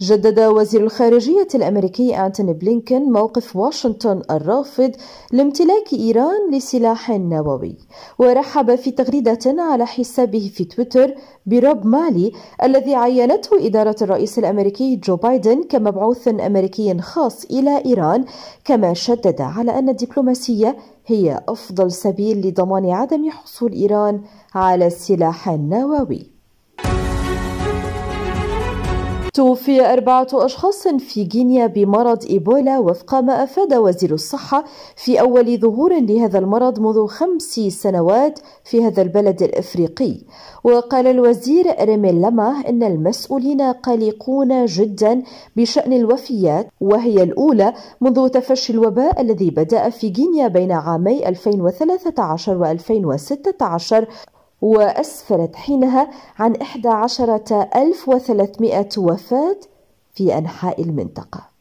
جدد وزير الخارجية الأمريكي أنتوني بلينكن موقف واشنطن الرافض لامتلاك إيران لسلاح نووي ورحب في تغريدة على حسابه في تويتر بروب مالي الذي عينته إدارة الرئيس الأمريكي جو بايدن كمبعوث أمريكي خاص إلى إيران كما شدد على أن الدبلوماسية هي أفضل سبيل لضمان عدم حصول إيران على السلاح النووي توفي أربعة أشخاص في غينيا بمرض إيبولا وفق ما أفاد وزير الصحة في أول ظهور لهذا المرض منذ خمس سنوات في هذا البلد الإفريقي وقال الوزير ريمي لما إن المسؤولين قلقون جدا بشأن الوفيات وهي الأولى منذ تفشي الوباء الذي بدأ في غينيا بين عامي 2013 و 2016 وأسفرت حينها عن 11300 وفاة في أنحاء المنطقة